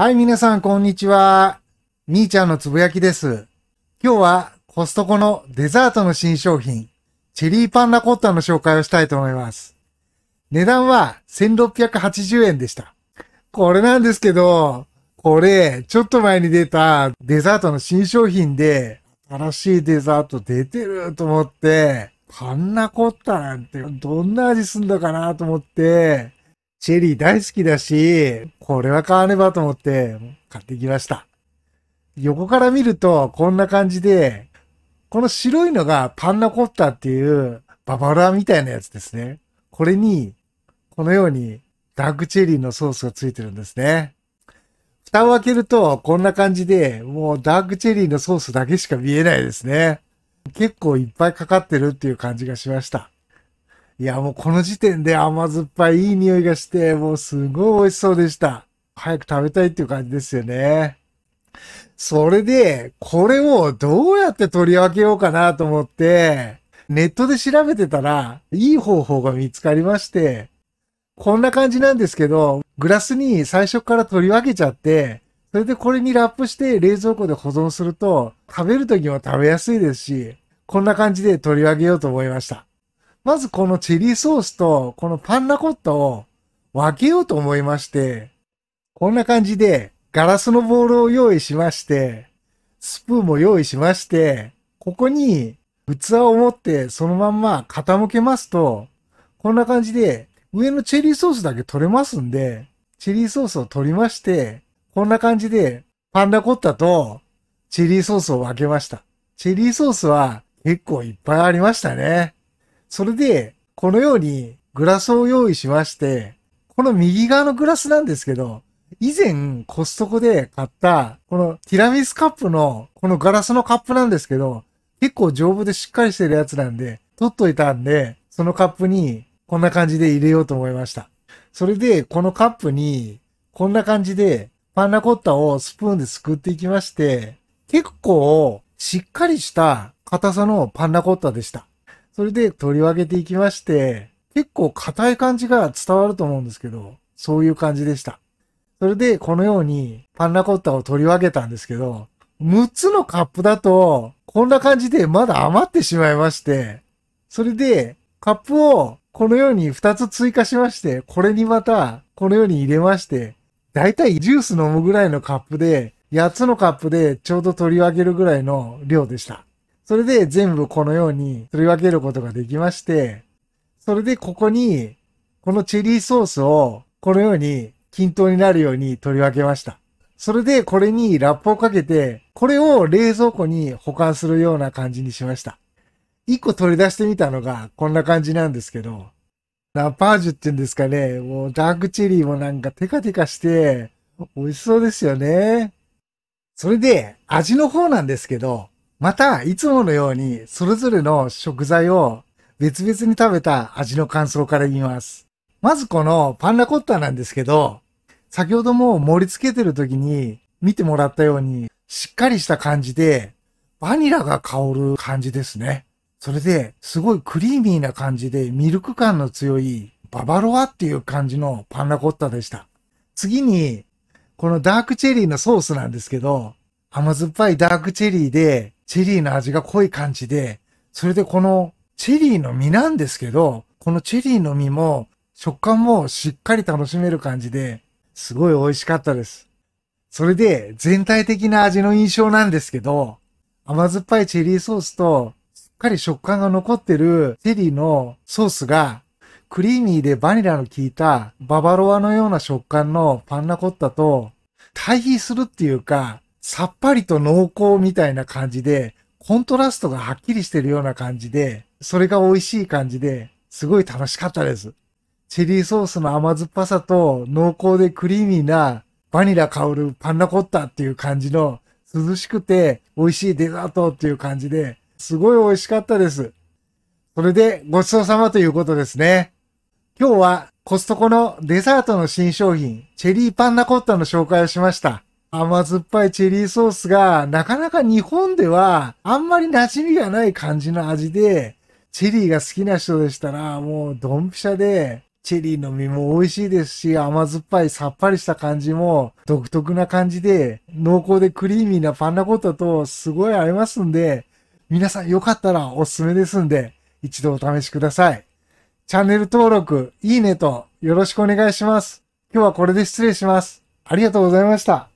はい、皆さん、こんにちは。みーちゃんのつぶやきです。今日はコストコのデザートの新商品、チェリーパンナコッタの紹介をしたいと思います。値段は1680円でした。これなんですけど、これ、ちょっと前に出たデザートの新商品で、新しいデザート出てると思って、パンナコッタなんてどんな味すんだかなと思って、チェリー大好きだし、これは買わねばと思って買ってきました。横から見るとこんな感じで、この白いのがパンナコッタっていうババラみたいなやつですね。これに、このようにダークチェリーのソースがついてるんですね。蓋を開けるとこんな感じで、もうダークチェリーのソースだけしか見えないですね。結構いっぱいかかってるっていう感じがしました。いや、もうこの時点で甘酸っぱいいい匂いがして、もうすごい美味しそうでした。早く食べたいっていう感じですよね。それで、これをどうやって取り分けようかなと思って、ネットで調べてたら、いい方法が見つかりまして、こんな感じなんですけど、グラスに最初から取り分けちゃって、それでこれにラップして冷蔵庫で保存すると、食べる時も食べやすいですし、こんな感じで取り分けようと思いました。まずこのチェリーソースとこのパンナコッタを分けようと思いまして、こんな感じでガラスのボールを用意しまして、スプーンも用意しまして、ここに器を持ってそのまんま傾けますと、こんな感じで上のチェリーソースだけ取れますんで、チェリーソースを取りまして、こんな感じでパンダコッタとチェリーソースを分けました。チェリーソースは結構いっぱいありましたね。それで、このようにグラスを用意しまして、この右側のグラスなんですけど、以前コストコで買った、このティラミスカップの、このガラスのカップなんですけど、結構丈夫でしっかりしてるやつなんで、取っといたんで、そのカップにこんな感じで入れようと思いました。それで、このカップに、こんな感じで、パンナコッタをスプーンですくっていきまして、結構しっかりした硬さのパンナコッタでした。それで取り分けていきまして、結構硬い感じが伝わると思うんですけど、そういう感じでした。それで、このようにパンナコッタを取り分けたんですけど、6つのカップだと、こんな感じでまだ余ってしまいまして、それで、カップをこのように2つ追加しまして、これにまたこのように入れまして、だいたいジュース飲むぐらいのカップで、8つのカップでちょうど取り分けるぐらいの量でした。それで全部このように取り分けることができまして、それでここに、このチェリーソースをこのように均等になるように取り分けました。それでこれにラップをかけて、これを冷蔵庫に保管するような感じにしました。一個取り出してみたのがこんな感じなんですけど、ラパージュって言うんですかね、もうダークチェリーもなんかテカテカして、美味しそうですよね。それで味の方なんですけど、また、いつものように、それぞれの食材を別々に食べた味の感想から言います。まずこのパンナコッタなんですけど、先ほども盛り付けてる時に見てもらったように、しっかりした感じで、バニラが香る感じですね。それで、すごいクリーミーな感じで、ミルク感の強いババロアっていう感じのパンナコッタでした。次に、このダークチェリーのソースなんですけど、甘酸っぱいダークチェリーで、チェリーの味が濃い感じで、それでこのチェリーの実なんですけど、このチェリーの実も食感もしっかり楽しめる感じで、すごい美味しかったです。それで全体的な味の印象なんですけど、甘酸っぱいチェリーソースと、しっかり食感が残ってるチェリーのソースが、クリーミーでバニラの効いたババロアのような食感のパンナコッタと対比するっていうか、さっぱりと濃厚みたいな感じで、コントラストがはっきりしてるような感じで、それが美味しい感じで、すごい楽しかったです。チェリーソースの甘酸っぱさと濃厚でクリーミーなバニラ香るパンナコッタっていう感じの涼しくて美味しいデザートっていう感じで、すごい美味しかったです。それでごちそうさまということですね。今日はコストコのデザートの新商品、チェリーパンナコッタの紹介をしました。甘酸っぱいチェリーソースが、なかなか日本ではあんまり馴染みがない感じの味で、チェリーが好きな人でしたら、もうドンピシャで、チェリーの実も美味しいですし、甘酸っぱいさっぱりした感じも独特な感じで、濃厚でクリーミーなパンナコッタとすごい合いますんで、皆さんよかったらおすすめですんで、一度お試しください。チャンネル登録、いいねとよろしくお願いします。今日はこれで失礼します。ありがとうございました。